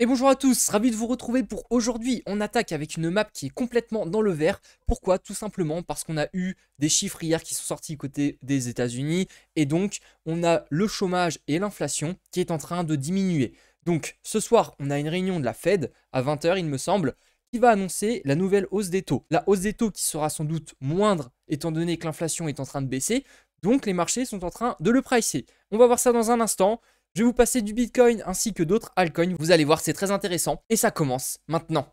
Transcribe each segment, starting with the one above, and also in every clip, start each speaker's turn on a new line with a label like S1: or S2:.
S1: Et bonjour à tous, ravi de vous retrouver pour aujourd'hui. On attaque avec une map qui est complètement dans le vert. Pourquoi Tout simplement parce qu'on a eu des chiffres hier qui sont sortis côté des États-Unis et donc on a le chômage et l'inflation qui est en train de diminuer. Donc ce soir, on a une réunion de la Fed à 20h, il me semble, qui va annoncer la nouvelle hausse des taux. La hausse des taux qui sera sans doute moindre étant donné que l'inflation est en train de baisser, donc les marchés sont en train de le pricer. On va voir ça dans un instant. Je vais vous passer du Bitcoin ainsi que d'autres altcoins. Vous allez voir, c'est très intéressant. Et ça commence maintenant.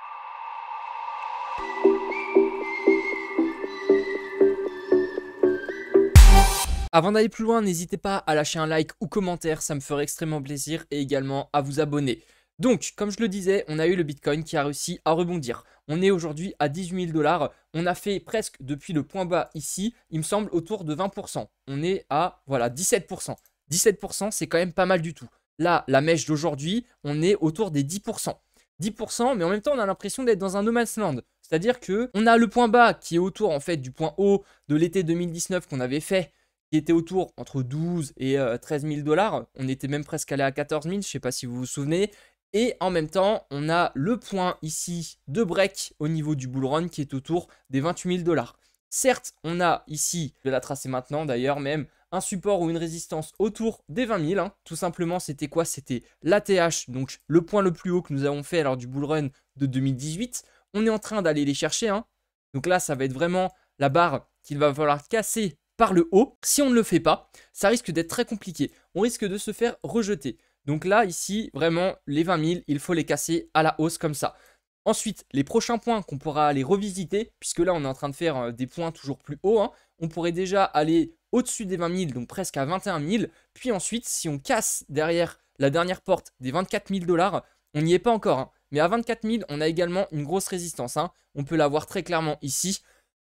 S1: Avant d'aller plus loin, n'hésitez pas à lâcher un like ou commentaire, ça me ferait extrêmement plaisir et également à vous abonner. Donc, comme je le disais, on a eu le Bitcoin qui a réussi à rebondir. On est aujourd'hui à 18 000 dollars. On a fait presque depuis le point bas ici, il me semble, autour de 20%. On est à voilà 17%. 17%, c'est quand même pas mal du tout. Là, la mèche d'aujourd'hui, on est autour des 10%. 10%, mais en même temps, on a l'impression d'être dans un no man's land. C'est-à-dire que on a le point bas qui est autour en fait du point haut de l'été 2019 qu'on avait fait, qui était autour entre 12 et 13 euh, 000 dollars. On était même presque allé à 14 000, je ne sais pas si vous vous souvenez. Et en même temps, on a le point ici de break au niveau du bull run qui est autour des 28 000 dollars. Certes, on a ici de la tracer maintenant d'ailleurs même un support ou une résistance autour des 20 000. Hein. Tout simplement, c'était quoi C'était l'ATH, donc le point le plus haut que nous avons fait lors du bull run de 2018. On est en train d'aller les chercher. Hein. Donc là, ça va être vraiment la barre qu'il va falloir casser par le haut. Si on ne le fait pas, ça risque d'être très compliqué. On risque de se faire rejeter. Donc là, ici, vraiment, les 20 000, il faut les casser à la hausse comme ça. Ensuite, les prochains points qu'on pourra aller revisiter, puisque là on est en train de faire euh, des points toujours plus hauts, hein. on pourrait déjà aller au-dessus des 20 000, donc presque à 21 000. Puis ensuite, si on casse derrière la dernière porte des 24 000 dollars, on n'y est pas encore. Hein. Mais à 24 000, on a également une grosse résistance. Hein. On peut la voir très clairement ici.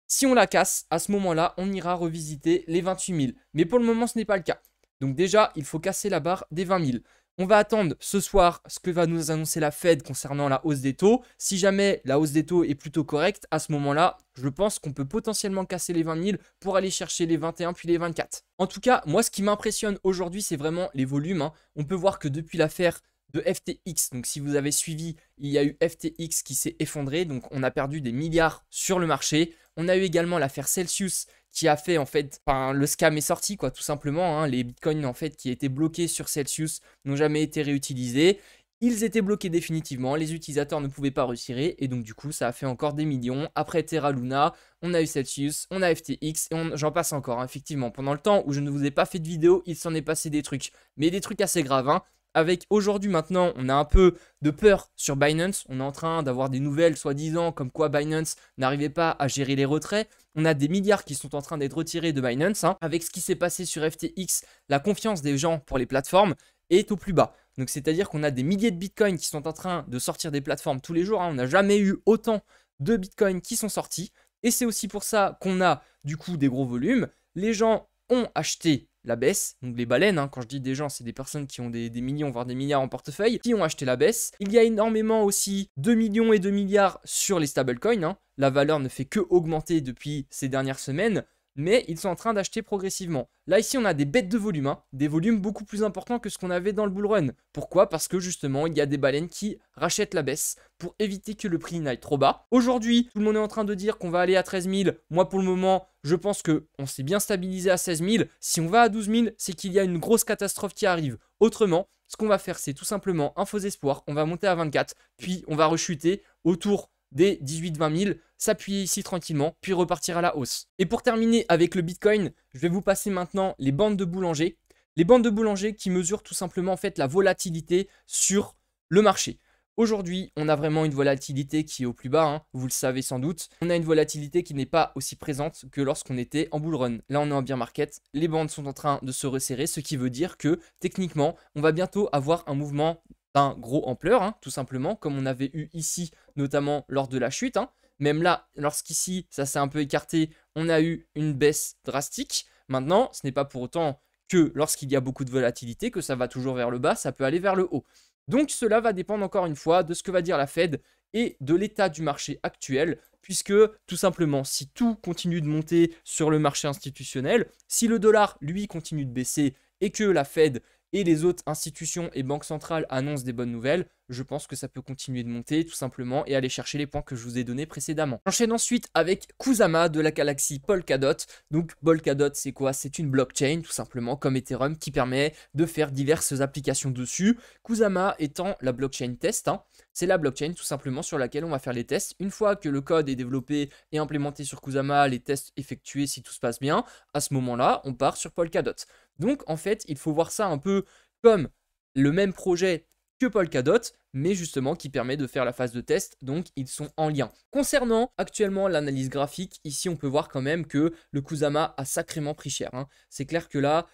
S1: Si on la casse, à ce moment-là, on ira revisiter les 28 000. Mais pour le moment, ce n'est pas le cas. Donc déjà, il faut casser la barre des 20 000. On va attendre ce soir ce que va nous annoncer la Fed concernant la hausse des taux. Si jamais la hausse des taux est plutôt correcte, à ce moment-là, je pense qu'on peut potentiellement casser les 20 000 pour aller chercher les 21 puis les 24. En tout cas, moi, ce qui m'impressionne aujourd'hui, c'est vraiment les volumes. Hein. On peut voir que depuis l'affaire de FTX. Donc si vous avez suivi, il y a eu FTX qui s'est effondré, donc on a perdu des milliards sur le marché. On a eu également l'affaire Celsius qui a fait en fait, enfin le scam est sorti quoi tout simplement, hein. les bitcoins en fait qui étaient bloqués sur Celsius n'ont jamais été réutilisés, ils étaient bloqués définitivement, les utilisateurs ne pouvaient pas retirer et donc du coup ça a fait encore des millions. Après Terra Luna, on a eu Celsius, on a FTX et j'en passe encore hein, effectivement. Pendant le temps où je ne vous ai pas fait de vidéo, il s'en est passé des trucs, mais des trucs assez graves hein avec aujourd'hui maintenant, on a un peu de peur sur Binance. On est en train d'avoir des nouvelles soi-disant comme quoi Binance n'arrivait pas à gérer les retraits. On a des milliards qui sont en train d'être retirés de Binance. Hein. Avec ce qui s'est passé sur FTX, la confiance des gens pour les plateformes est au plus bas. Donc c'est-à-dire qu'on a des milliers de bitcoins qui sont en train de sortir des plateformes tous les jours. Hein. On n'a jamais eu autant de bitcoins qui sont sortis. Et c'est aussi pour ça qu'on a du coup des gros volumes. Les gens ont acheté la baisse, donc les baleines, hein, quand je dis des gens, c'est des personnes qui ont des, millions, voire des milliards en portefeuille, qui ont acheté la baisse. Il y a énormément aussi 2 millions et 2 milliards sur les stablecoins, hein. la valeur ne fait que augmenter depuis ces dernières semaines mais ils sont en train d'acheter progressivement. Là ici on a des bêtes de volume, hein. des volumes beaucoup plus importants que ce qu'on avait dans le bull run. Pourquoi Parce que justement il y a des baleines qui rachètent la baisse pour éviter que le prix n'aille trop bas. Aujourd'hui tout le monde est en train de dire qu'on va aller à 13 000, moi pour le moment je pense que on s'est bien stabilisé à 16 000. Si on va à 12 000 c'est qu'il y a une grosse catastrophe qui arrive. Autrement, ce qu'on va faire c'est tout simplement un faux espoir, on va monter à 24, puis on va rechuter autour des 18-20 000, s'appuyer ici tranquillement, puis repartir à la hausse. Et pour terminer avec le Bitcoin, je vais vous passer maintenant les bandes de boulanger. Les bandes de boulanger qui mesurent tout simplement en fait la volatilité sur le marché. Aujourd'hui, on a vraiment une volatilité qui est au plus bas, hein, vous le savez sans doute. On a une volatilité qui n'est pas aussi présente que lorsqu'on était en bull run. Là, on est en bear market, les bandes sont en train de se resserrer, ce qui veut dire que techniquement, on va bientôt avoir un mouvement d'un gros ampleur, hein, tout simplement, comme on avait eu ici notamment lors de la chute. Hein. Même là, lorsqu'ici, ça s'est un peu écarté, on a eu une baisse drastique. Maintenant, ce n'est pas pour autant que lorsqu'il y a beaucoup de volatilité, que ça va toujours vers le bas, ça peut aller vers le haut. Donc cela va dépendre encore une fois de ce que va dire la Fed et de l'état du marché actuel, puisque tout simplement, si tout continue de monter sur le marché institutionnel, si le dollar, lui, continue de baisser et que la Fed et les autres institutions et banques centrales annoncent des bonnes nouvelles, je pense que ça peut continuer de monter tout simplement et aller chercher les points que je vous ai donnés précédemment. J'enchaîne ensuite avec Kusama de la galaxie Polkadot. Donc Polkadot c'est quoi C'est une blockchain tout simplement comme Ethereum qui permet de faire diverses applications dessus. Kusama étant la blockchain test, hein, c'est la blockchain tout simplement sur laquelle on va faire les tests. Une fois que le code est développé et implémenté sur Kusama, les tests effectués si tout se passe bien, à ce moment-là on part sur Polkadot. Donc en fait il faut voir ça un peu comme le même projet que Polkadot, mais justement qui permet de faire la phase de test, donc ils sont en lien. Concernant actuellement l'analyse graphique, ici on peut voir quand même que le Kusama a sacrément pris cher. Hein. C'est clair que là,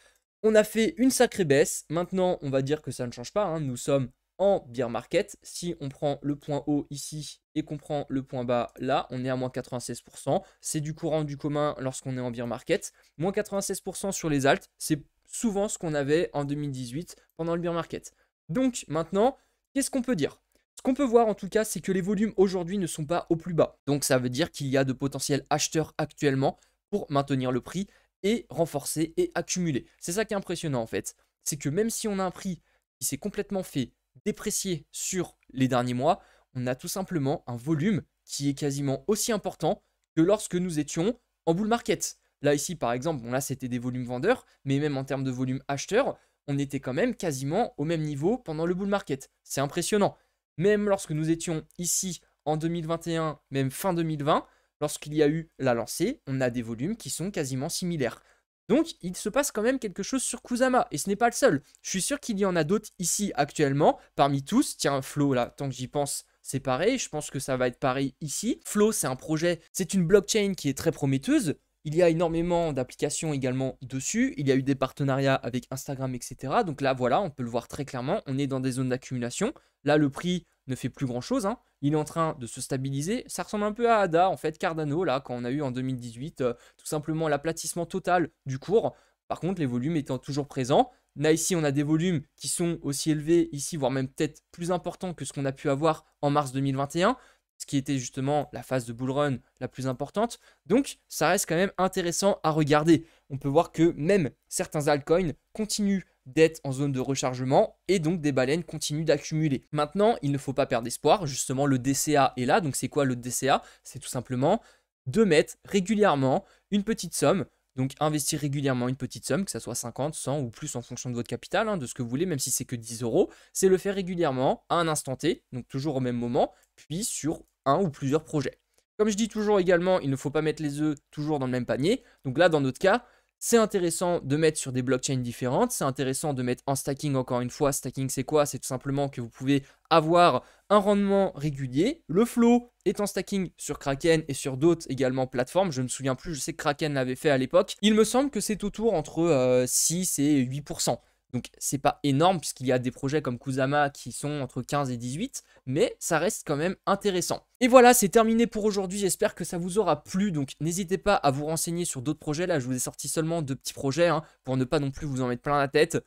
S1: on a fait une sacrée baisse. Maintenant, on va dire que ça ne change pas. Hein. Nous sommes en beer market. Si on prend le point haut ici et qu'on prend le point bas là, on est à moins 96%. C'est du courant du commun lorsqu'on est en beer market. Moins 96% sur les altes, c'est souvent ce qu'on avait en 2018 pendant le beer market. Donc maintenant, qu'est-ce qu'on peut dire Ce qu'on peut voir en tout cas, c'est que les volumes aujourd'hui ne sont pas au plus bas. Donc ça veut dire qu'il y a de potentiels acheteurs actuellement pour maintenir le prix et renforcer et accumuler. C'est ça qui est impressionnant en fait. C'est que même si on a un prix qui s'est complètement fait déprécier sur les derniers mois, on a tout simplement un volume qui est quasiment aussi important que lorsque nous étions en bull market. Là ici par exemple, bon là c'était des volumes vendeurs, mais même en termes de volume acheteurs, on était quand même quasiment au même niveau pendant le bull market. C'est impressionnant. Même lorsque nous étions ici en 2021, même fin 2020, lorsqu'il y a eu la lancée, on a des volumes qui sont quasiment similaires. Donc il se passe quand même quelque chose sur Kusama, et ce n'est pas le seul. Je suis sûr qu'il y en a d'autres ici actuellement, parmi tous. Tiens, Flo, là, tant que j'y pense, c'est pareil, je pense que ça va être pareil ici. Flow, c'est un projet, c'est une blockchain qui est très prometteuse. Il y a énormément d'applications également dessus. Il y a eu des partenariats avec Instagram, etc. Donc là, voilà, on peut le voir très clairement. On est dans des zones d'accumulation. Là, le prix ne fait plus grand-chose. Hein. Il est en train de se stabiliser. Ça ressemble un peu à ADA, en fait, Cardano, là, quand on a eu en 2018, euh, tout simplement l'aplatissement total du cours. Par contre, les volumes étant toujours présents. Là, ici, on a des volumes qui sont aussi élevés, ici, voire même peut-être plus importants que ce qu'on a pu avoir en mars 2021 ce qui était justement la phase de bull run la plus importante. Donc ça reste quand même intéressant à regarder. On peut voir que même certains altcoins continuent d'être en zone de rechargement et donc des baleines continuent d'accumuler. Maintenant, il ne faut pas perdre espoir. Justement, le DCA est là. Donc c'est quoi le DCA C'est tout simplement de mettre régulièrement une petite somme donc investir régulièrement une petite somme, que ça soit 50, 100 ou plus en fonction de votre capital, hein, de ce que vous voulez, même si c'est que 10 euros, c'est le faire régulièrement à un instant T, donc toujours au même moment, puis sur un ou plusieurs projets. Comme je dis toujours également, il ne faut pas mettre les œufs toujours dans le même panier. Donc là, dans notre cas, c'est intéressant de mettre sur des blockchains différentes, c'est intéressant de mettre en stacking encore une fois. Stacking, c'est quoi C'est tout simplement que vous pouvez avoir un rendement régulier. Le flow est en stacking sur Kraken et sur d'autres également plateformes. Je ne me souviens plus, je sais que Kraken l'avait fait à l'époque. Il me semble que c'est autour entre 6 euh, et 8%. Donc c'est pas énorme puisqu'il y a des projets comme Kusama qui sont entre 15 et 18, mais ça reste quand même intéressant. Et voilà, c'est terminé pour aujourd'hui, j'espère que ça vous aura plu, donc n'hésitez pas à vous renseigner sur d'autres projets, là je vous ai sorti seulement deux petits projets, hein, pour ne pas non plus vous en mettre plein la tête.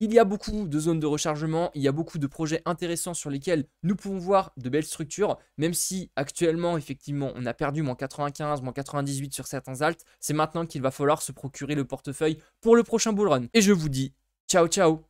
S1: Il y a beaucoup de zones de rechargement, il y a beaucoup de projets intéressants sur lesquels nous pouvons voir de belles structures, même si actuellement, effectivement, on a perdu moins 95, moins 98 sur certains alts, c'est maintenant qu'il va falloir se procurer le portefeuille pour le prochain bullrun. Et je vous dis Ciao ciao